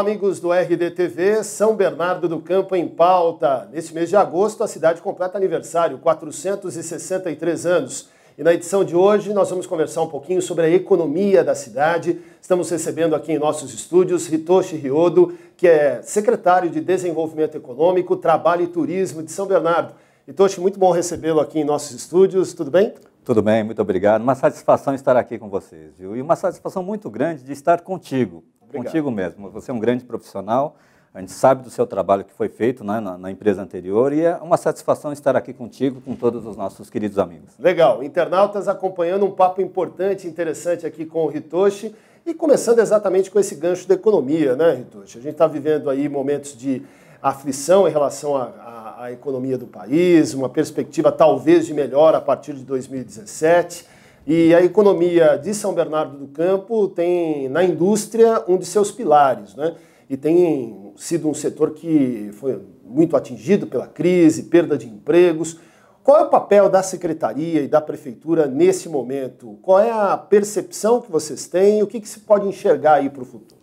amigos do RDTV, São Bernardo do Campo em pauta. Neste mês de agosto, a cidade completa aniversário, 463 anos. E na edição de hoje, nós vamos conversar um pouquinho sobre a economia da cidade. Estamos recebendo aqui em nossos estúdios Hitoshi Riodo, que é secretário de Desenvolvimento Econômico, Trabalho e Turismo de São Bernardo. Hitoshi, muito bom recebê-lo aqui em nossos estúdios, tudo bem? Tudo bem, muito obrigado. Uma satisfação estar aqui com vocês, viu? E uma satisfação muito grande de estar contigo. Obrigado. contigo mesmo. Você é um grande profissional, a gente sabe do seu trabalho que foi feito né, na, na, empresa anterior e é uma satisfação estar aqui contigo, com todos os nossos queridos amigos. Legal, internautas acompanhando um papo importante, interessante aqui com o Hitoshi e começando exatamente com esse gancho da economia, né, Hitoshi? A gente está vivendo aí momentos de aflição em relação à economia do país, uma perspectiva talvez de melhor a partir de 2017. E a economia de São Bernardo do Campo tem na indústria um de seus pilares, né? E tem sido um setor que foi muito atingido pela crise, perda de empregos. Qual é o papel da secretaria e da prefeitura nesse momento? Qual é a percepção que vocês têm? O que, que se pode enxergar aí para o futuro?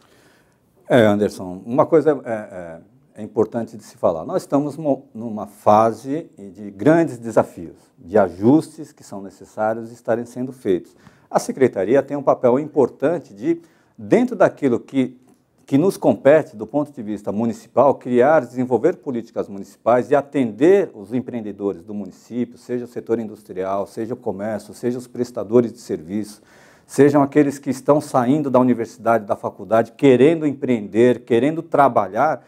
É, Anderson, uma coisa é, é é importante de se falar. Nós estamos numa fase de grandes desafios, de ajustes que são necessários estarem sendo feitos. A secretaria tem um papel importante de, dentro daquilo que, que nos compete do ponto de vista municipal, criar, desenvolver políticas municipais e atender os empreendedores do município, seja o setor industrial, seja o comércio, seja os prestadores de serviços, sejam aqueles que estão saindo da universidade, da faculdade, querendo empreender, querendo trabalhar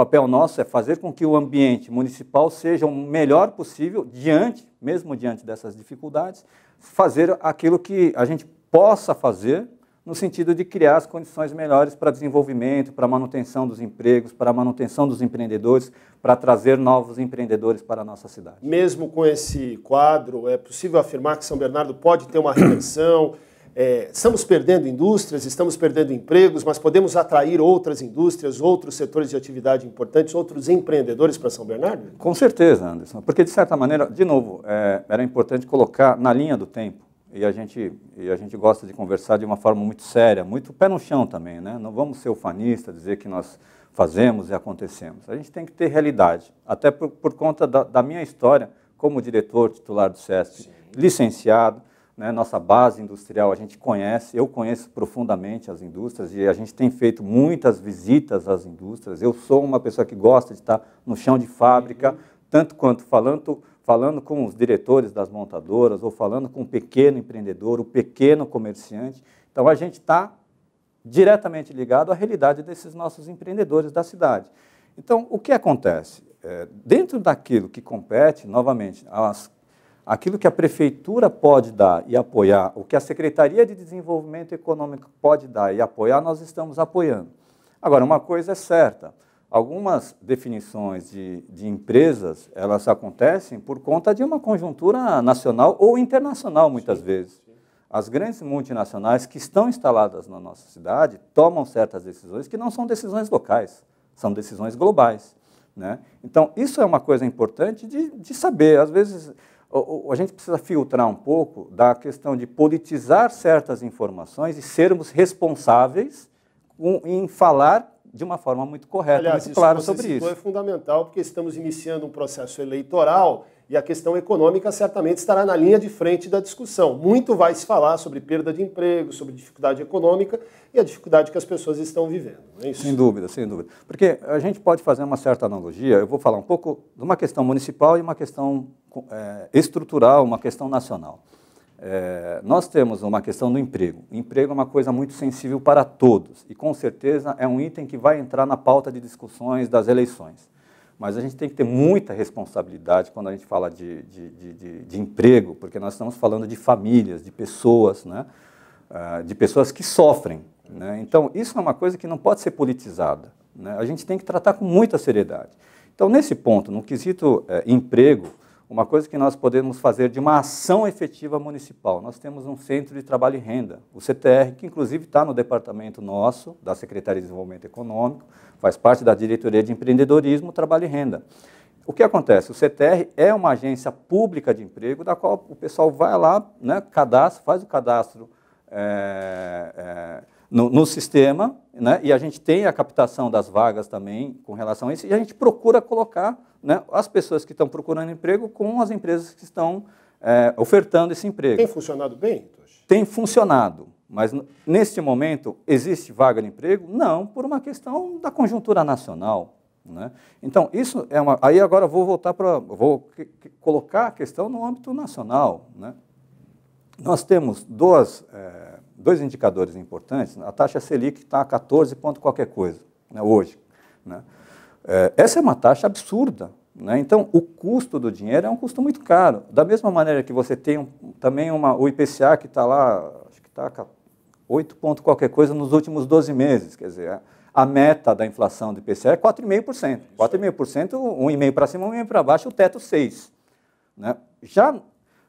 o papel nosso é fazer com que o ambiente municipal seja o melhor possível diante, mesmo diante dessas dificuldades, fazer aquilo que a gente possa fazer no sentido de criar as condições melhores para desenvolvimento, para manutenção dos empregos, para manutenção dos empreendedores, para trazer novos empreendedores para a nossa cidade. Mesmo com esse quadro, é possível afirmar que São Bernardo pode ter uma redenção é, estamos perdendo indústrias, estamos perdendo empregos, mas podemos atrair outras indústrias, outros setores de atividade importantes, outros empreendedores para São Bernardo? Com certeza, Anderson, porque de certa maneira, de novo, é, era importante colocar na linha do tempo. E a, gente, e a gente gosta de conversar de uma forma muito séria, muito pé no chão também, né? Não vamos ser ufanistas, dizer que nós fazemos e acontecemos. A gente tem que ter realidade, até por, por conta da, da minha história como diretor titular do SESC, licenciado, né, nossa base industrial a gente conhece, eu conheço profundamente as indústrias e a gente tem feito muitas visitas às indústrias. Eu sou uma pessoa que gosta de estar no chão de fábrica, uhum. tanto quanto falando, falando com os diretores das montadoras ou falando com o pequeno empreendedor, o pequeno comerciante. Então a gente está diretamente ligado à realidade desses nossos empreendedores da cidade. Então o que acontece? É, dentro daquilo que compete, novamente, às aquilo que a prefeitura pode dar e apoiar, o que a Secretaria de Desenvolvimento Econômico pode dar e apoiar, nós estamos apoiando. Agora, uma coisa é certa, algumas definições de, de empresas, elas acontecem por conta de uma conjuntura nacional ou internacional, muitas sim, vezes. Sim. As grandes multinacionais que estão instaladas na nossa cidade tomam certas decisões que não são decisões locais, são decisões globais. Né? Então, isso é uma coisa importante de, de saber. Às vezes, a gente precisa filtrar um pouco da questão de politizar certas informações e sermos responsáveis em falar de uma forma muito correta, e muito clara sobre isso. é fundamental porque estamos iniciando um processo eleitoral e a questão econômica certamente estará na linha de frente da discussão. Muito vai se falar sobre perda de emprego, sobre dificuldade econômica e a dificuldade que as pessoas estão vivendo. É sem dúvida, sem dúvida. Porque a gente pode fazer uma certa analogia, eu vou falar um pouco de uma questão municipal e uma questão é, estrutural, uma questão nacional. É, nós temos uma questão do emprego. O emprego é uma coisa muito sensível para todos e, com certeza, é um item que vai entrar na pauta de discussões das eleições. Mas a gente tem que ter muita responsabilidade quando a gente fala de, de, de, de, de emprego, porque nós estamos falando de famílias, de pessoas, né? Uh, de pessoas que sofrem. Né? Então, isso é uma coisa que não pode ser politizada. Né? A gente tem que tratar com muita seriedade. Então, nesse ponto, no quesito é, emprego, uma coisa que nós podemos fazer de uma ação efetiva municipal. Nós temos um Centro de Trabalho e Renda, o CTR, que inclusive está no departamento nosso, da Secretaria de Desenvolvimento Econômico faz parte da diretoria de empreendedorismo, trabalho e renda. O que acontece? O CTR é uma agência pública de emprego da qual o pessoal vai lá, né, cadastro, faz o cadastro é, é, no, no, sistema, né, e a gente tem a captação das vagas também com relação a isso, e a gente procura colocar né, as pessoas que estão procurando emprego com as empresas que estão é, ofertando esse emprego. Tem funcionado bem, Tosh? Tem funcionado. Mas neste momento existe vaga de emprego? Não, por uma questão da conjuntura nacional. Né? Então, isso é uma. Aí agora vou voltar para. Vou colocar a questão no âmbito nacional. Né? Nós temos duas, é, dois indicadores importantes. A taxa Selic está a 14 ponto qualquer coisa né, hoje. Né? É, essa é uma taxa absurda. Né? Então, o custo do dinheiro é um custo muito caro. Da mesma maneira que você tem um, também uma, o IPCA que está lá, acho que está a 8 ponto qualquer coisa nos últimos 12 meses. Quer dizer, a meta da inflação do IPCA é 4,5%. 4,5%, 1,5% para cima, 1,5% para baixo, o teto 6%. Né? Já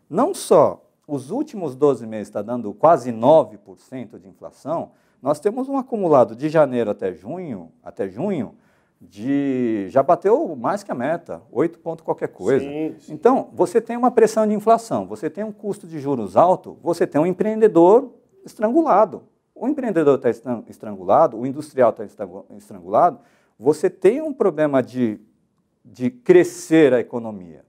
não só os últimos 12 meses está dando quase 9% de inflação, nós temos um acumulado de janeiro até junho, até junho, de já bateu mais que a meta, 8 ponto qualquer coisa. Sim, sim. Então, você tem uma pressão de inflação, você tem um custo de juros alto, você tem um empreendedor estrangulado. O empreendedor tá está estrangulado, o industrial tá está estrangulado. Você tem um problema de, de crescer a economia.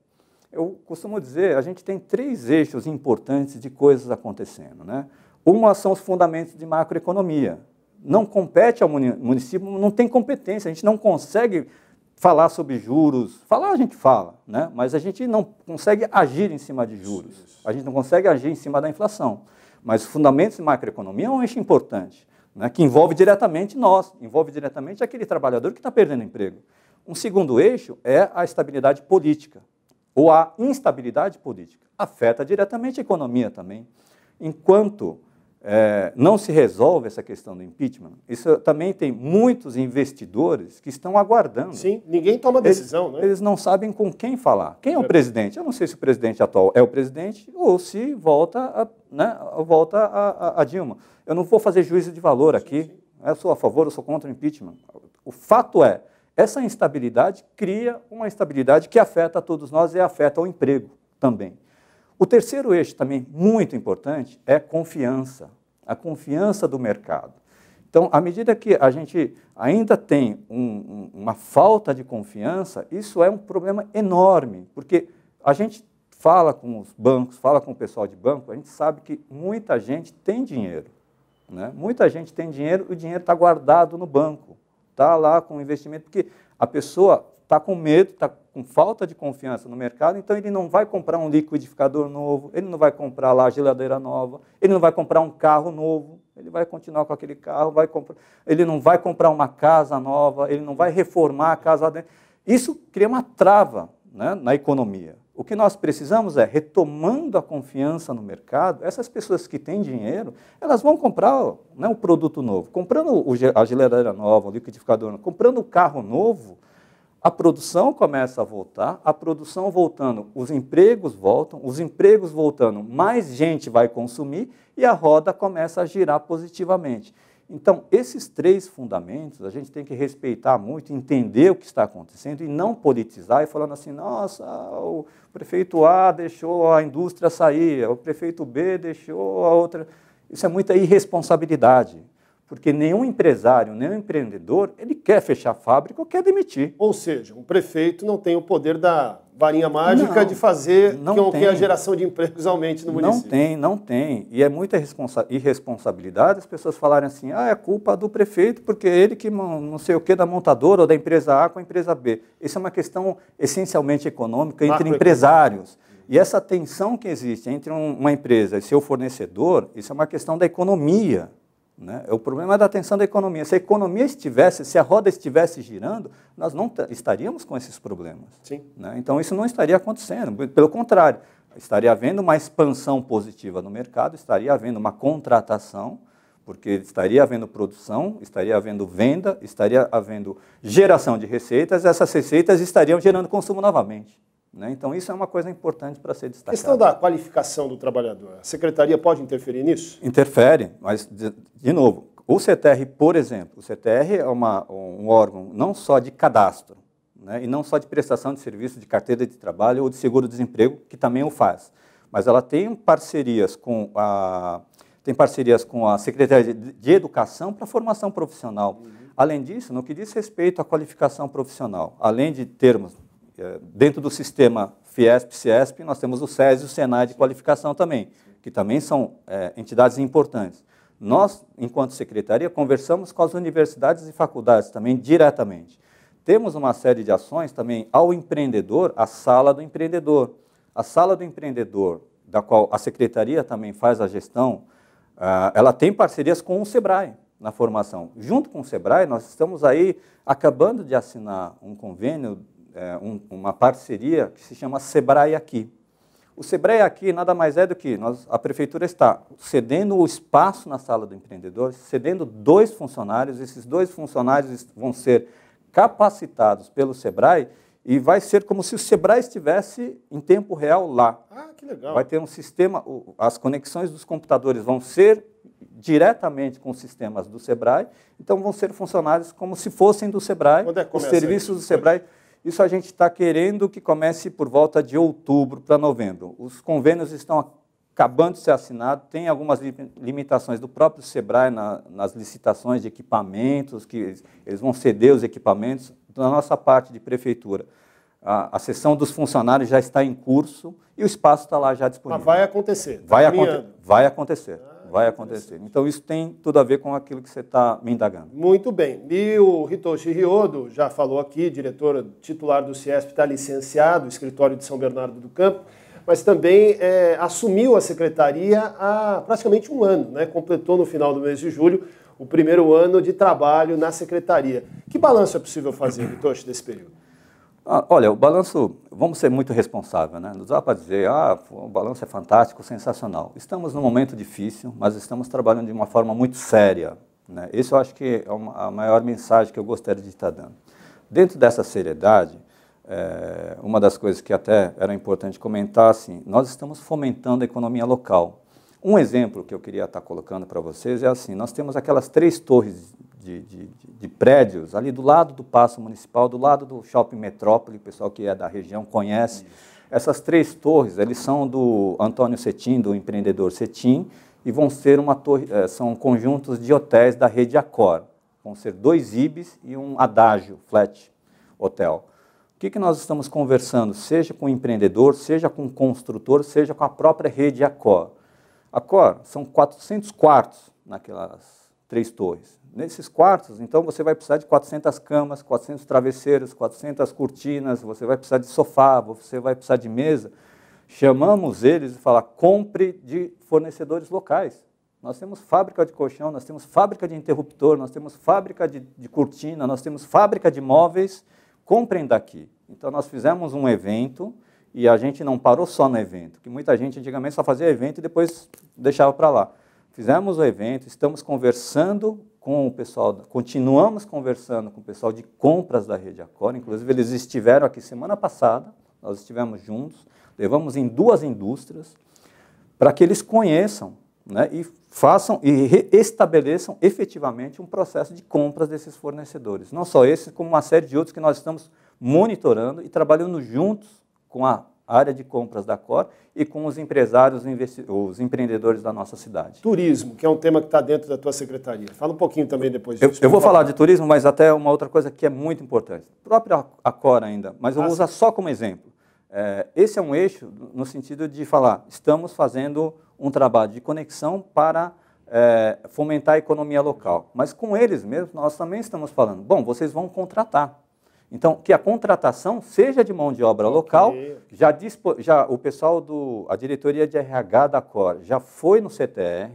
Eu costumo dizer, a gente tem três eixos importantes de coisas acontecendo. Né? Uma são os fundamentos de macroeconomia. Não compete ao município, não tem competência, a gente não consegue falar sobre juros. Falar a gente fala, né? mas a gente não consegue agir em cima de juros. A gente não consegue agir em cima da inflação. Mas os fundamentos de macroeconomia é um eixo importante, né, que envolve diretamente nós, envolve diretamente aquele trabalhador que está perdendo emprego. Um segundo eixo é a estabilidade política, ou a instabilidade política. Afeta diretamente a economia também. Enquanto é, não se resolve essa questão do impeachment, isso também tem muitos investidores que estão aguardando. Sim, ninguém toma decisão, eles, né? Eles não sabem com quem falar. Quem é o é. presidente? Eu não sei se o presidente atual é o presidente ou se volta a né, volta a, a, a, Dilma. Eu não vou fazer juízo de valor aqui. Né, eu sou a favor, eu sou contra o impeachment. O fato é, essa instabilidade cria uma instabilidade que afeta a todos nós e afeta o emprego também. O terceiro eixo, também muito importante, é confiança. A confiança do mercado. Então, à medida que a gente ainda tem um, um, uma falta de confiança, isso é um problema enorme, porque a gente fala com os bancos, fala com o pessoal de banco, a gente sabe que muita gente tem dinheiro. Né? Muita gente tem dinheiro e o dinheiro está guardado no banco, está lá com o investimento, porque a pessoa está com medo, está com falta de confiança no mercado, então ele não vai comprar um liquidificador novo, ele não vai comprar lá a geladeira nova, ele não vai comprar um carro novo, ele vai continuar com aquele carro, vai comprar, ele não vai comprar uma casa nova, ele não vai reformar a casa dentro. Isso cria uma trava né, na economia. O que nós precisamos é, retomando a confiança no mercado, essas pessoas que têm dinheiro, elas vão comprar né, um produto novo. Comprando o, a geladeira nova, o liquidificador, comprando o carro novo, a produção começa a voltar, a produção voltando, os empregos voltam, os empregos voltando, mais gente vai consumir e a roda começa a girar positivamente. Então, esses três fundamentos a gente tem que respeitar muito, entender o que está acontecendo e não politizar e falando assim, nossa, o prefeito A deixou a indústria sair, o prefeito B deixou a outra. Isso é muita irresponsabilidade. Porque nenhum empresário, nenhum empreendedor, ele quer fechar a fábrica ou quer demitir. Ou seja, o prefeito não tem o poder da varinha mágica não, de fazer que, que a geração de empregos aumente no município. Não tem, não tem. E é muita irresponsabilidade as pessoas falarem assim, ah, é culpa do prefeito porque é ele que não sei o que da montadora ou da empresa A com a empresa B. Isso é uma questão essencialmente econômica entre empresários. E essa tensão que existe entre uma empresa e seu fornecedor, isso é uma questão da economia. Né? É o problema é da tensão da economia. Se a economia estivesse, se a roda estivesse girando, nós não estaríamos com esses problemas. Né? Então, isso não estaria acontecendo. Pelo contrário, estaria havendo uma expansão positiva no mercado, estaria havendo uma contratação, porque estaria havendo produção, estaria havendo venda, estaria havendo geração de receitas, essas receitas estariam gerando consumo novamente. Né? Então, isso é uma coisa importante para ser destacada. A questão da qualificação do trabalhador, a secretaria pode interferir nisso? Interfere, mas, de, de novo, o CTR, por exemplo, o CTR é uma, um órgão não só de cadastro, né? e não só de prestação de serviço de carteira de trabalho ou de seguro-desemprego, que também o faz, mas ela tem parcerias com a, tem parcerias com a Secretaria de, de Educação para formação profissional. Uhum. Além disso, no que diz respeito à qualificação profissional, além de termos é, dentro do sistema Fiesp-Ciesp, nós temos o SES e o SENAI de qualificação também, que também são é, entidades importantes. Nós, enquanto secretaria, conversamos com as universidades e faculdades também diretamente. Temos uma série de ações também ao empreendedor, a sala do empreendedor. A sala do empreendedor, da qual a secretaria também faz a gestão, é, ela tem parcerias com o SEBRAE na formação. Junto com o SEBRAE, nós estamos aí acabando de assinar um convênio é, um, uma parceria que se chama Sebrae Aqui. O Sebrae Aqui nada mais é do que nós, a prefeitura está cedendo o espaço na sala do empreendedor, cedendo dois funcionários, esses dois funcionários vão ser capacitados pelo Sebrae e vai ser como se o Sebrae estivesse em tempo real lá. Ah, que legal. Vai ter um sistema, as conexões dos computadores vão ser diretamente com os sistemas do Sebrae, então vão ser funcionários como se fossem do Sebrae, é os serviços do Sebrae. Isso a gente está querendo que comece por volta de outubro para novembro. Os convênios estão acabando de ser assinados, tem algumas limitações do próprio SEBRAE na, nas licitações de equipamentos, que eles vão ceder os equipamentos. Da nossa parte de prefeitura, a, a sessão dos funcionários já está em curso e o espaço está lá já disponível. Mas vai acontecer. Tá vai, aconte vai acontecer vai acontecer. Então, isso tem tudo a ver com aquilo que você está me indagando. Muito bem. E o Hitoshi Riodo já falou aqui, diretor titular do CIESP, está licenciado, escritório de São Bernardo do Campo, mas também é, assumiu a secretaria há praticamente um ano, né? completou no final do mês de julho o primeiro ano de trabalho na secretaria. Que balanço é possível fazer, Hitoshi, desse período? Ah, olha, o balanço, vamos ser muito responsáveis, né? Não dá para dizer, ah, o balanço é fantástico, sensacional. Estamos num momento difícil, mas estamos trabalhando de uma forma muito séria. Né? Isso eu acho que é uma, a maior mensagem que eu gostaria de estar dando. Dentro dessa seriedade, é, uma das coisas que até era importante comentar, assim, nós estamos fomentando a economia local. Um exemplo que eu queria estar colocando para vocês é assim, nós temos aquelas três torres de, de, de, prédios, ali do lado do Paço Municipal, do lado do Shopping Metrópole, o pessoal que é da região conhece. Essas três torres, eles são do Antônio Cetim, do empreendedor Cetim, e vão ser uma torre, eh, são conjuntos de hotéis da rede Accor. Vão ser dois IBs e um adágio, flat hotel. O que, que nós estamos conversando, seja com o empreendedor, seja com o construtor, seja com a própria rede Accor? Accor são 400 quartos naquelas três torres nesses quartos, então você vai precisar de 400 camas, 400 travesseiros, 400 cortinas, você vai precisar de sofá, você vai precisar de mesa. Chamamos eles e falar: compre de fornecedores locais. Nós temos fábrica de colchão, nós temos fábrica de interruptor, nós temos fábrica de, de cortina, nós temos fábrica de móveis. Comprem daqui. Então nós fizemos um evento e a gente não parou só no evento, que muita gente antigamente só fazia evento e depois deixava para lá. Fizemos o evento, estamos conversando com o pessoal, continuamos conversando com o pessoal de compras da Rede Acor, inclusive eles estiveram aqui semana passada, nós estivemos juntos, levamos em duas indústrias, para que eles conheçam né, e façam e estabeleçam efetivamente um processo de compras desses fornecedores. Não só esse, como uma série de outros que nós estamos monitorando e trabalhando juntos com a área de compras da Cor e com os empresários, os empreendedores da nossa cidade. Turismo, que é um tema que está dentro da tua secretaria. Fala um pouquinho também depois disso. Eu, eu vou falar. falar de turismo, mas até uma outra coisa que é muito importante. A própria ainda, mas eu ah, vou usar só como exemplo. É, esse é um eixo no sentido de falar, estamos fazendo um trabalho de conexão para é, fomentar a economia local. Mas com eles mesmos, nós também estamos falando, bom, vocês vão contratar. Então, que a contratação seja de mão de obra okay. local, já, dispo, já o pessoal do a diretoria de RH da Cor já foi no CTR,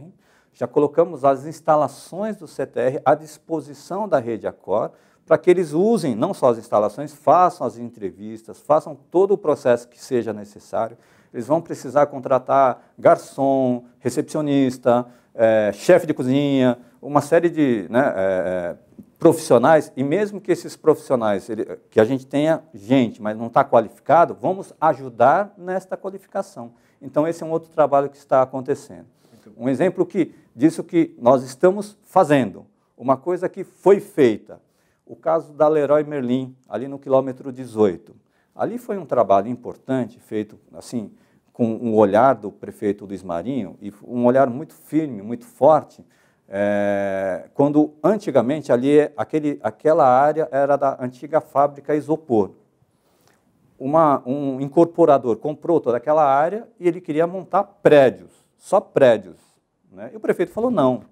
já colocamos as instalações do CTR à disposição da rede Acor para que eles usem não só as instalações, façam as entrevistas, façam todo o processo que seja necessário. Eles vão precisar contratar garçom, recepcionista, é, chefe de cozinha, uma série de né, é, profissionais, e mesmo que esses profissionais, ele, que a gente tenha gente, mas não está qualificado, vamos ajudar nesta qualificação. Então, esse é um outro trabalho que está acontecendo. Um exemplo que, disso que nós estamos fazendo, uma coisa que foi feita. O caso da Leroy Merlin, ali no quilômetro 18. Ali foi um trabalho importante, feito assim, com um olhar do prefeito Luiz Marinho, e um olhar muito firme, muito forte, é, quando antigamente ali aquele, aquela área era da antiga fábrica isopor. Uma, um incorporador comprou toda aquela área e ele queria montar prédios, só prédios. Né? E o prefeito falou: não,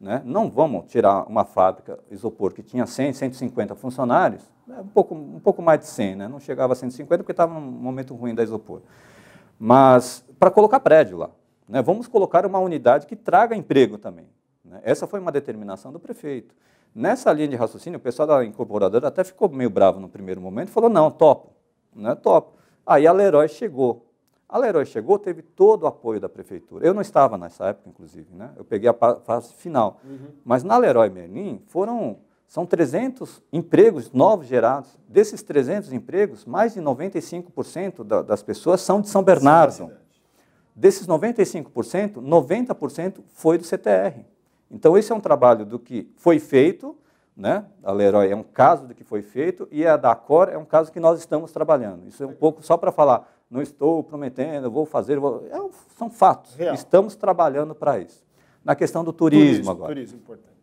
né? não vamos tirar uma fábrica isopor que tinha 100, 150 funcionários, né? um pouco, um pouco mais de 100, né? não chegava a 150 porque estava num momento ruim da isopor, mas para colocar prédio lá. Né? Vamos colocar uma unidade que traga emprego também. Né? Essa foi uma determinação do prefeito. Nessa linha de raciocínio, o pessoal da incorporadora até ficou meio bravo no primeiro momento e falou: não, topo, não é topo. Aí a Leroy chegou. A Leroy chegou, teve todo o apoio da prefeitura. Eu não estava nessa época, inclusive, né? eu peguei a fase final. Uhum. Mas na Leroy Merlin foram. São 300 empregos novos gerados. Desses 300 empregos, mais de 95% da, das pessoas são de São Bernardo. Desses 95%, 90% foi do CTR. Então, esse é um trabalho do que foi feito, né? a Leroy é um caso do que foi feito, e a da Cor é um caso que nós estamos trabalhando. Isso é um pouco só para falar, não estou prometendo, vou fazer, vou... É, são fatos. Real. Estamos trabalhando para isso. Na questão do turismo, turismo agora. Turismo, importante.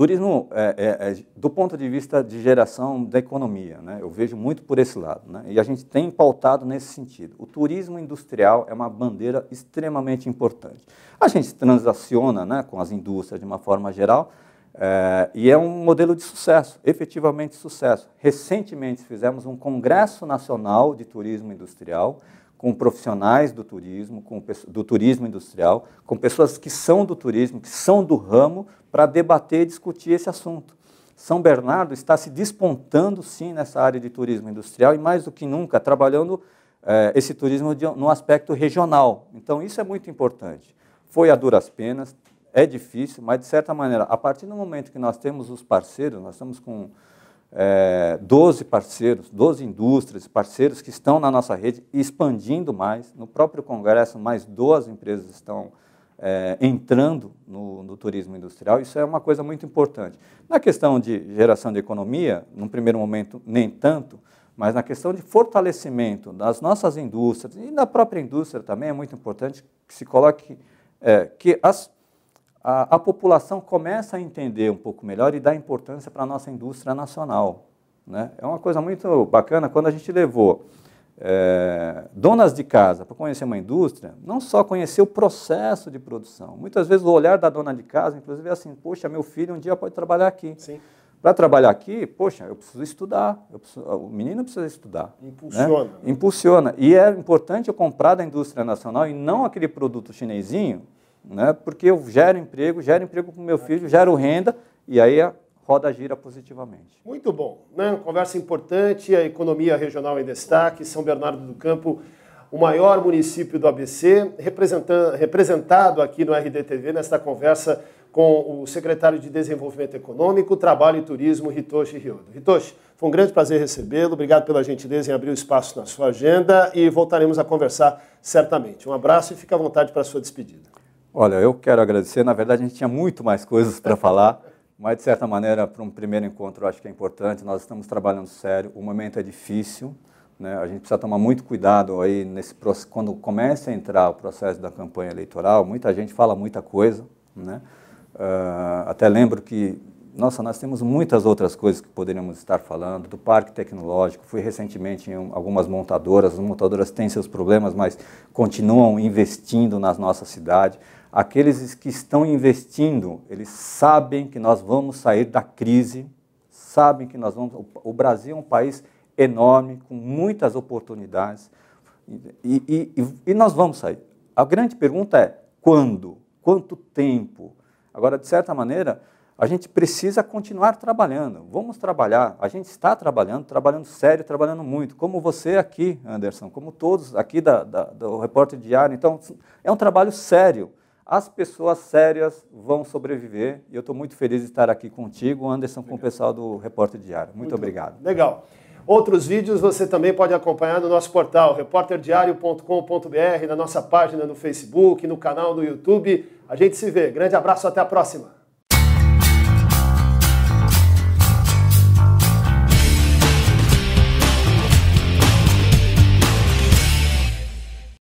Turismo, é, é, é, do ponto de vista de geração da economia, né? eu vejo muito por esse lado. Né? E a gente tem pautado nesse sentido. O turismo industrial é uma bandeira extremamente importante. A gente transaciona né, com as indústrias de uma forma geral é, e é um modelo de sucesso, efetivamente sucesso. Recentemente fizemos um Congresso Nacional de Turismo Industrial com profissionais do turismo, com, do turismo industrial, com pessoas que são do turismo, que são do ramo, para debater e discutir esse assunto. São Bernardo está se despontando, sim, nessa área de turismo industrial e, mais do que nunca, trabalhando eh, esse turismo de, no aspecto regional. Então, isso é muito importante. Foi a duras penas, é difícil, mas, de certa maneira, a partir do momento que nós temos os parceiros, nós estamos com é, 12 parceiros, 12 indústrias, parceiros que estão na nossa rede expandindo mais. No próprio Congresso, mais duas empresas estão é, entrando no, no, turismo industrial. Isso é uma coisa muito importante. Na questão de geração de economia, num primeiro momento, nem tanto, mas na questão de fortalecimento das nossas indústrias e da própria indústria também é muito importante que se coloque é, que as a, a população começa a entender um pouco melhor e dá importância para a nossa indústria nacional. Né? É uma coisa muito bacana quando a gente levou é, donas de casa para conhecer uma indústria, não só conhecer o processo de produção. Muitas vezes o olhar da dona de casa, inclusive, é assim: poxa, meu filho um dia pode trabalhar aqui. Sim. Para trabalhar aqui, poxa, eu preciso estudar, eu preciso, o menino precisa estudar. Né? Impulsiona. Né? Impulsiona. E é importante eu comprar da indústria nacional e não aquele produto chinesinho né? porque eu gero emprego, gero emprego para o meu é. filho, gero renda, e aí a roda gira positivamente. Muito bom. Né? Conversa importante, a economia regional em destaque, São Bernardo do Campo, o maior município do ABC, representado aqui no RDTV nesta conversa com o secretário de Desenvolvimento Econômico, Trabalho e Turismo, Hitoshi Ryodo. Hitoshi, foi um grande prazer recebê-lo, obrigado pela gentileza em abrir o espaço na sua agenda e voltaremos a conversar certamente. Um abraço e fique à vontade para a sua despedida. Olha, eu quero agradecer. Na verdade, a gente tinha muito mais coisas para falar, mas de certa maneira, para um primeiro encontro, eu acho que é importante. Nós estamos trabalhando sério. O momento é difícil. Né? A gente precisa tomar muito cuidado aí nesse quando começa a entrar o processo da campanha eleitoral. Muita gente fala muita coisa, né? Uh, até lembro que nossa, nós temos muitas outras coisas que poderíamos estar falando, do parque tecnológico, fui recentemente em algumas montadoras, as montadoras têm seus problemas, mas continuam investindo na nossa cidade. Aqueles que estão investindo, eles sabem que nós vamos sair da crise, sabem que nós vamos. O Brasil é um país enorme, com muitas oportunidades, e, e, e nós vamos sair. A grande pergunta é quando? Quanto tempo? Agora, de certa maneira, a gente precisa continuar trabalhando. Vamos trabalhar. A gente está trabalhando, trabalhando sério, trabalhando muito. Como você aqui, Anderson, como todos aqui da, da, do Repórter Diário. Então, é um trabalho sério as pessoas sérias vão sobreviver. E eu estou muito feliz de estar aqui contigo, Anderson, obrigado. com o pessoal do Repórter Diário. Muito, muito obrigado. Legal. Outros vídeos você também pode acompanhar no nosso portal repórterdiário.com.br, na nossa página no Facebook, no canal no YouTube. A gente se vê. Grande abraço, até a próxima.